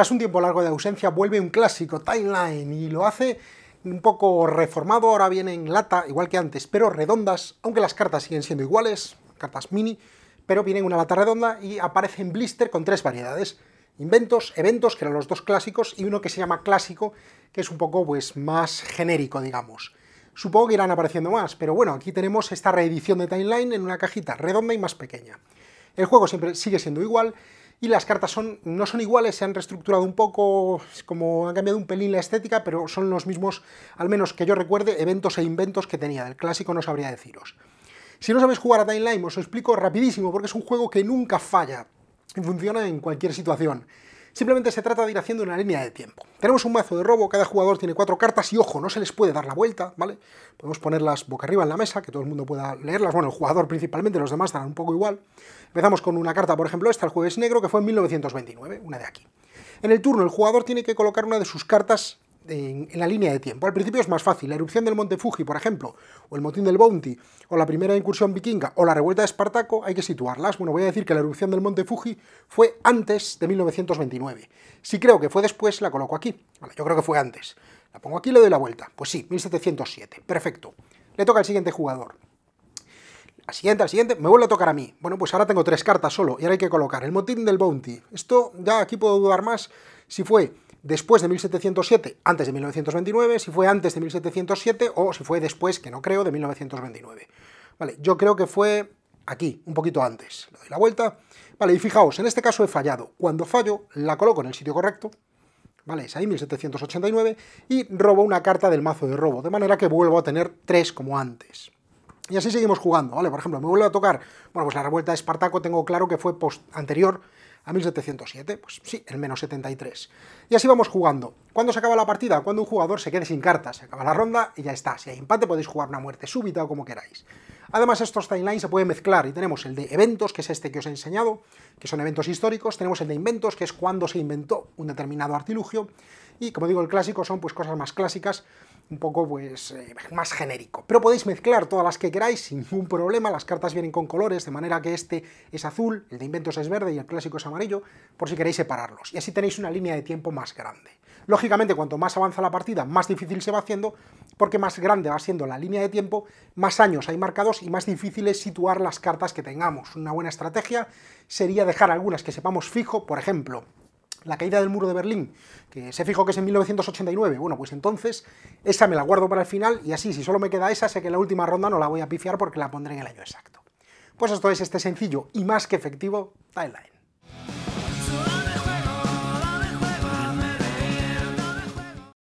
Tras un tiempo largo de ausencia vuelve un clásico, Timeline, y lo hace un poco reformado, ahora viene en lata, igual que antes, pero redondas, aunque las cartas siguen siendo iguales, cartas mini, pero viene en una lata redonda y aparece en blister con tres variedades. Inventos, eventos, que eran los dos clásicos, y uno que se llama clásico, que es un poco pues, más genérico, digamos. Supongo que irán apareciendo más, pero bueno, aquí tenemos esta reedición de Timeline en una cajita redonda y más pequeña. El juego siempre sigue siendo igual, y las cartas son, no son iguales, se han reestructurado un poco, como han cambiado un pelín la estética, pero son los mismos, al menos que yo recuerde, eventos e inventos que tenía. El clásico no sabría deciros. Si no sabéis jugar a Timeline, os lo explico rapidísimo, porque es un juego que nunca falla. Funciona en cualquier situación. Simplemente se trata de ir haciendo una línea de tiempo. Tenemos un mazo de robo, cada jugador tiene cuatro cartas y ojo, no se les puede dar la vuelta, ¿vale? Podemos ponerlas boca arriba en la mesa, que todo el mundo pueda leerlas, bueno, el jugador principalmente, los demás estarán un poco igual. Empezamos con una carta, por ejemplo, esta, el jueves negro, que fue en 1929, una de aquí. En el turno el jugador tiene que colocar una de sus cartas en, la línea de tiempo. Al principio es más fácil. La erupción del monte Fuji, por ejemplo, o el motín del Bounty, o la primera incursión vikinga, o la revuelta de Espartaco, hay que situarlas. Bueno, voy a decir que la erupción del monte Fuji fue antes de 1929. Si creo que fue después, la coloco aquí. yo creo que fue antes. La pongo aquí y le doy la vuelta. Pues sí, 1707. Perfecto. Le toca al siguiente jugador. la siguiente, al siguiente, me vuelve a tocar a mí. Bueno, pues ahora tengo tres cartas solo y ahora hay que colocar el motín del Bounty. Esto ya aquí puedo dudar más si fue después de 1707, antes de 1929, si fue antes de 1707 o si fue después, que no creo, de 1929. Vale, yo creo que fue aquí, un poquito antes. Le doy la vuelta. Vale, y fijaos, en este caso he fallado. Cuando fallo, la coloco en el sitio correcto. Vale, es ahí, 1789. Y robo una carta del mazo de robo, de manera que vuelvo a tener tres como antes. Y así seguimos jugando, ¿vale? Por ejemplo, me vuelve a tocar, bueno, pues la revuelta de Espartaco tengo claro que fue post anterior a 1707, pues sí, el menos 73. Y así vamos jugando. ¿Cuándo se acaba la partida? Cuando un jugador se quede sin cartas, se acaba la ronda y ya está. Si hay empate podéis jugar una muerte súbita o como queráis. Además estos timelines se pueden mezclar y tenemos el de eventos, que es este que os he enseñado, que son eventos históricos, tenemos el de inventos, que es cuando se inventó un determinado artilugio, y como digo, el clásico son pues cosas más clásicas un poco pues eh, más genérico. Pero podéis mezclar todas las que queráis sin ningún problema, las cartas vienen con colores, de manera que este es azul, el de inventos es verde y el clásico es amarillo, por si queréis separarlos. Y así tenéis una línea de tiempo más grande. Lógicamente, cuanto más avanza la partida, más difícil se va haciendo, porque más grande va siendo la línea de tiempo, más años hay marcados y más difícil es situar las cartas que tengamos. Una buena estrategia sería dejar algunas que sepamos fijo, por ejemplo, la caída del muro de Berlín, que se fijó que es en 1989, bueno, pues entonces esa me la guardo para el final y así, si solo me queda esa, sé que la última ronda no la voy a pifiar porque la pondré en el año exacto. Pues esto es este sencillo y más que efectivo, Timeline.